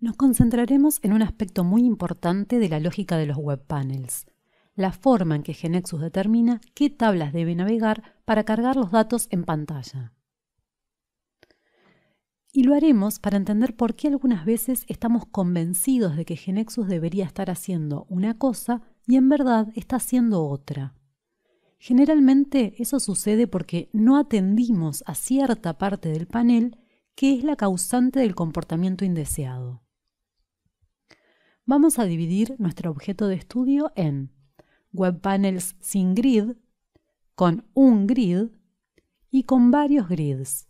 Nos concentraremos en un aspecto muy importante de la lógica de los web panels, la forma en que Genexus determina qué tablas debe navegar para cargar los datos en pantalla. Y lo haremos para entender por qué algunas veces estamos convencidos de que Genexus debería estar haciendo una cosa y en verdad está haciendo otra. Generalmente eso sucede porque no atendimos a cierta parte del panel que es la causante del comportamiento indeseado vamos a dividir nuestro objeto de estudio en web panels sin grid, con un grid y con varios grids.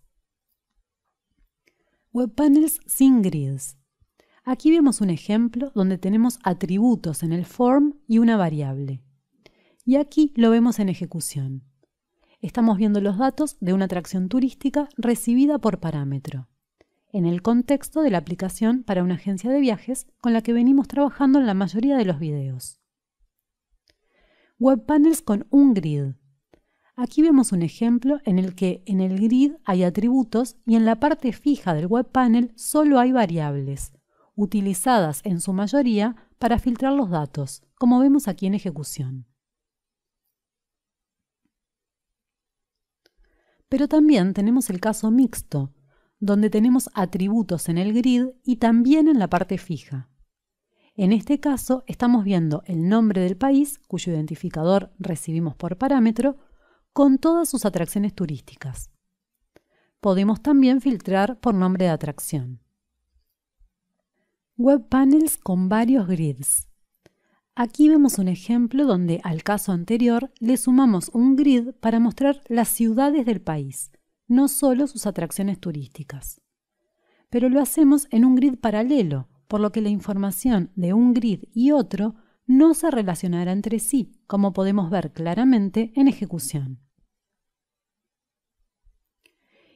Web panels sin grids. Aquí vemos un ejemplo donde tenemos atributos en el form y una variable. Y aquí lo vemos en ejecución. Estamos viendo los datos de una atracción turística recibida por parámetro en el contexto de la aplicación para una agencia de viajes con la que venimos trabajando en la mayoría de los videos. Web panels con un grid. Aquí vemos un ejemplo en el que en el grid hay atributos y en la parte fija del web panel solo hay variables, utilizadas en su mayoría para filtrar los datos, como vemos aquí en ejecución. Pero también tenemos el caso mixto, donde tenemos atributos en el grid y también en la parte fija. En este caso estamos viendo el nombre del país, cuyo identificador recibimos por parámetro, con todas sus atracciones turísticas. Podemos también filtrar por nombre de atracción. Web panels con varios grids. Aquí vemos un ejemplo donde al caso anterior le sumamos un grid para mostrar las ciudades del país, no solo sus atracciones turísticas. Pero lo hacemos en un grid paralelo, por lo que la información de un grid y otro no se relacionará entre sí, como podemos ver claramente en ejecución.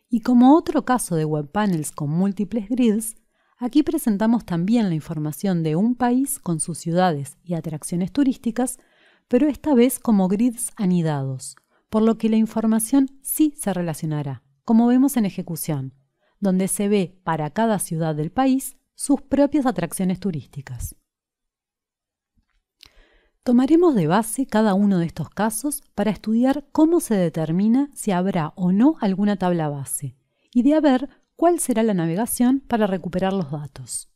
Y como otro caso de web panels con múltiples grids, aquí presentamos también la información de un país con sus ciudades y atracciones turísticas, pero esta vez como grids anidados, por lo que la información sí se relacionará, como vemos en ejecución, donde se ve para cada ciudad del país sus propias atracciones turísticas. Tomaremos de base cada uno de estos casos para estudiar cómo se determina si habrá o no alguna tabla base y de haber cuál será la navegación para recuperar los datos.